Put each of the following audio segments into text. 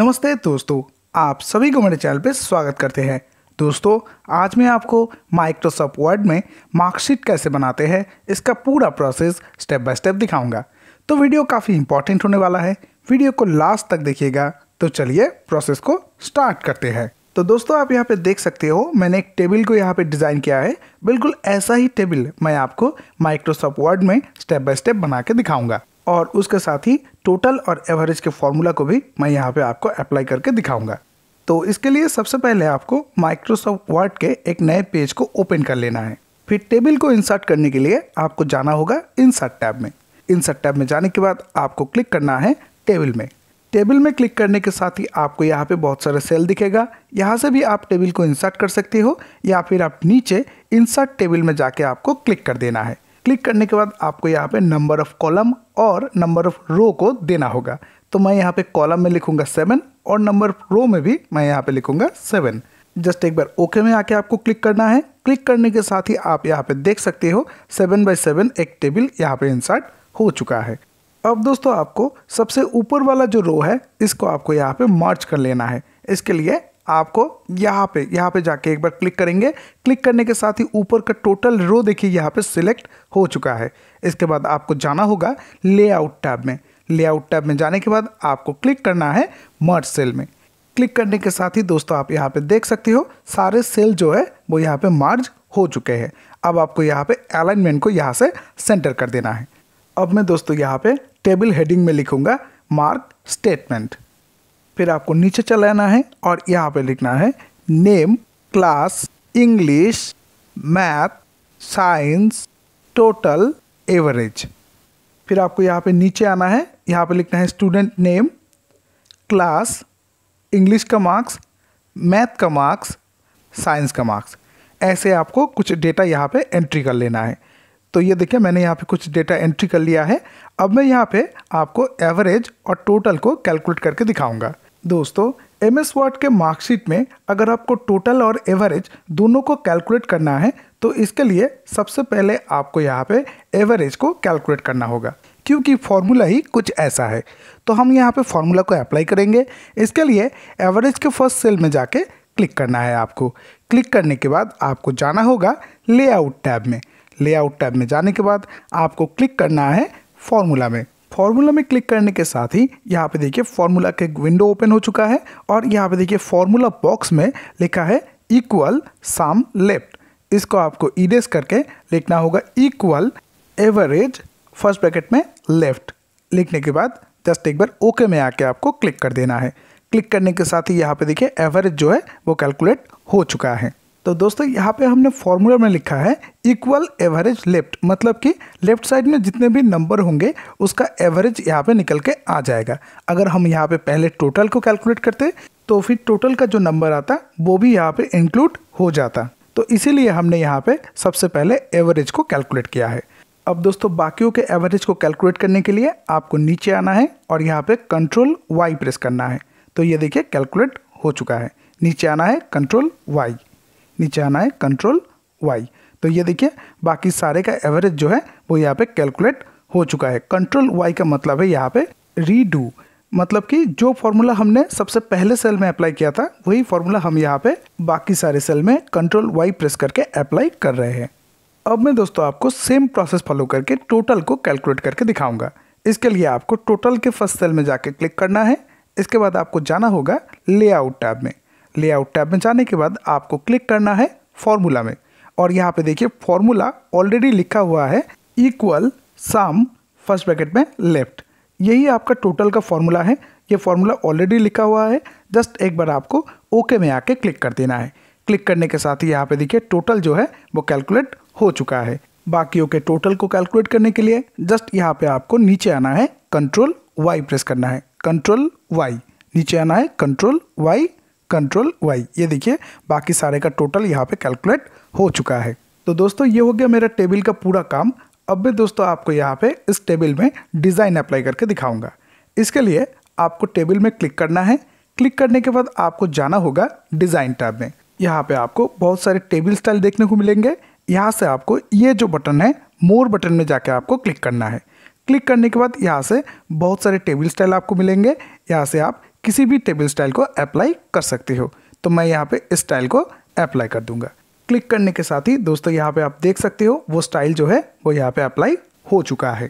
नमस्ते दोस्तों आप सभी को मेरे चैनल पर स्वागत करते हैं दोस्तों आज मैं आपको माइक्रोसॉफ्ट वर्ड में मार्कशीट कैसे बनाते हैं इसका पूरा प्रोसेस स्टेप बाय स्टेप दिखाऊंगा तो वीडियो काफ़ी इंपॉर्टेंट होने वाला है वीडियो को लास्ट तक देखिएगा तो चलिए प्रोसेस को स्टार्ट करते हैं तो दोस्तों आप यहाँ पे देख सकते हो मैंने एक टेबल को यहाँ पे डिज़ाइन किया है बिल्कुल ऐसा ही टेबल मैं आपको माइक्रोसॉफ्ट वर्ड में स्टेप बाय स्टेप बना के दिखाऊंगा और उसके साथ ही टोटल और एवरेज के फॉर्मूला को भी मैं यहाँ पे आपको अप्लाई करके दिखाऊंगा तो इसके लिए सबसे पहले आपको माइक्रोसॉफ्ट वर्ड के एक नए पेज को ओपन कर लेना है फिर टेबल को इंसर्ट करने के लिए आपको जाना होगा इंसर्ट टैब में इंसर्ट टैब में जाने के बाद आपको क्लिक करना है टेबल में टेबल में क्लिक करने के साथ ही आपको यहाँ पे बहुत सारे सेल दिखेगा यहाँ से भी आप टेबल को इंसर्ट कर सकते हो या फिर आप नीचे इंसर्ट टेबल में जाके आपको क्लिक कर देना है क्लिक करने के बाद आपको यहाँ पे नंबर ऑफ कॉलम और नंबर ऑफ रो को देना होगा तो मैं यहाँ पे कॉलम में लिखूंगा सेवन और नंबर ऑफ रो में भी मैं यहाँ पे लिखूंगा सेवन जस्ट एक बार ओके में आके आपको क्लिक करना है क्लिक करने के साथ ही आप यहाँ पे देख सकते हो सेवन बाई सेवन एक टेबल यहाँ पे इंसर्ट हो चुका है अब दोस्तों आपको सबसे ऊपर वाला जो रो है इसको आपको यहाँ पे मार्च कर लेना है इसके लिए आपको यहाँ पे यहाँ पे जाके एक बार क्लिक करेंगे क्लिक करने के साथ ही ऊपर का टोटल रो देखिए यहाँ पे सिलेक्ट हो चुका है इसके बाद आपको जाना होगा लेआउट टैब में लेआउट टैब में जाने के बाद आपको क्लिक करना है मर्ज सेल में क्लिक करने के साथ ही दोस्तों आप यहाँ पे देख सकते हो सारे सेल जो है वो यहाँ पे मार्ज हो चुके हैं अब आपको यहाँ पे अलाइनमेंट को यहाँ से सेंटर कर देना है अब मैं दोस्तों यहाँ पे टेबल हेडिंग में लिखूँगा मार्क स्टेटमेंट फिर आपको नीचे चलाना है और यहाँ पे लिखना है name class English math science total average फिर आपको यहाँ पे नीचे आना है यहाँ पे लिखना है स्टूडेंट नेम क्लास इंग्लिश का मार्क्स मैथ का मार्क्स साइंस का मार्क्स ऐसे आपको कुछ डेटा यहाँ पे एंट्री कर लेना है तो ये देखिए मैंने यहाँ पे कुछ डेटा एंट्री कर लिया है अब मैं यहाँ पे आपको एवरेज और टोटल को कैलकुलेट करके दिखाऊंगा दोस्तों एम एस वर्ड के मार्कशीट में अगर आपको टोटल और एवरेज दोनों को कैलकुलेट करना है तो इसके लिए सबसे पहले आपको यहाँ पे एवरेज को कैलकुलेट करना होगा क्योंकि फॉर्मूला ही कुछ ऐसा है तो हम यहाँ पे फॉर्मूला को अप्लाई करेंगे इसके लिए एवरेज के फर्स्ट सेल में जाके क्लिक करना है आपको क्लिक करने के बाद आपको जाना होगा लेआउट टैब में लेआउट टैब में जाने के बाद आपको क्लिक करना है फॉर्मूला में फॉर्मूला में क्लिक करने के साथ ही यहाँ पे देखिए फॉर्मूला के विंडो ओपन हो चुका है और यहाँ पे देखिए फॉर्मूला बॉक्स में लिखा है इक्वल साम लेफ्ट इसको आपको ईडेस करके लिखना होगा इक्वल एवरेज फर्स्ट ब्रैकेट में लेफ्ट लिखने के बाद जस्ट एक बार ओके में आके आपको क्लिक कर देना है क्लिक करने के साथ ही यहाँ पे देखिए एवरेज जो है वो कैलकुलेट हो चुका है तो दोस्तों यहाँ पे हमने फॉर्मूला में लिखा है इक्वल एवरेज लेफ्ट मतलब कि लेफ्ट साइड में जितने भी नंबर होंगे उसका एवरेज यहाँ पे निकल के आ जाएगा अगर हम यहाँ पे पहले टोटल को कैलकुलेट करते तो फिर टोटल का जो नंबर आता वो भी यहाँ पे इंक्लूड हो जाता तो इसीलिए हमने यहाँ पे सबसे पहले एवरेज को कैलकुलेट किया है अब दोस्तों बाकियों के एवरेज को कैलकुलेट करने के लिए आपको नीचे आना है और यहाँ पे कंट्रोल वाई प्रेस करना है तो ये देखिए कैलकुलेट हो चुका है नीचे आना है कंट्रोल वाई नीचे आना है कंट्रोल वाई तो ये देखिए बाकी सारे का एवरेज जो है वो यहाँ पे कैलकुलेट हो चुका है कंट्रोल वाई का मतलब है यहाँ पे रीडू मतलब कि जो फॉर्मूला हमने सबसे पहले सेल में अप्लाई किया था वही फॉर्मूला हम यहाँ पे बाकी सारे सेल में कंट्रोल वाई प्रेस करके अप्लाई कर रहे हैं अब मैं दोस्तों आपको सेम प्रोसेस फॉलो करके टोटल को कैलकुलेट करके दिखाऊंगा इसके लिए आपको टोटल के फर्स्ट सेल में जाके क्लिक करना है इसके बाद आपको जाना होगा लेआउट टैब में लेआउट टैब में जाने के बाद आपको क्लिक करना है फॉर्मूला में और यहाँ पे देखिए फॉर्मूला ऑलरेडी लिखा हुआ है इक्वल सम फर्स्ट ब्रैकेट में लेफ्ट यही आपका टोटल का फॉर्मूला है ये फॉर्मूला ऑलरेडी लिखा हुआ है जस्ट एक बार आपको ओके में आके क्लिक कर देना है क्लिक करने के साथ ही यहाँ पे देखिए टोटल जो है वो कैलकुलेट हो चुका है बाकियों के टोटल को कैलकुलेट करने के लिए जस्ट यहाँ पे आपको नीचे आना है कंट्रोल वाई प्रेस करना है कंट्रोल वाई नीचे आना है कंट्रोल वाई कंट्रोल वाई ये देखिए बाकी सारे का टोटल यहाँ पे कैलकुलेट हो चुका है तो दोस्तों ये हो गया मेरा टेबल का पूरा काम अब भी दोस्तों आपको यहाँ पे इस टेबल में डिज़ाइन अप्लाई करके दिखाऊंगा इसके लिए आपको टेबल में क्लिक करना है क्लिक करने के बाद आपको जाना होगा डिज़ाइन टैब में यहाँ पे आपको बहुत सारे टेबल स्टाइल देखने को मिलेंगे यहाँ से आपको ये जो बटन है मोर बटन में जाके आपको क्लिक करना है क्लिक करने के बाद यहाँ से बहुत सारे टेबल स्टाइल आपको मिलेंगे यहाँ से आप किसी भी टेबल स्टाइल को अप्लाई कर सकते हो तो मैं यहाँ पे इस स्टाइल को अप्लाई कर दूंगा क्लिक करने के साथ ही दोस्तों यहाँ पे आप देख सकते हो वो स्टाइल जो है वो यहाँ पे अप्लाई हो चुका है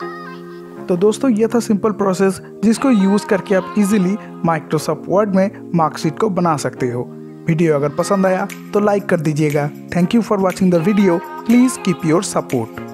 तो दोस्तों ये था सिंपल प्रोसेस जिसको यूज़ करके आप इजीली माइक्रोसॉफ्ट वर्ड में मार्कशीट को बना सकते हो वीडियो अगर पसंद आया तो लाइक कर दीजिएगा thank you for watching the video please keep your support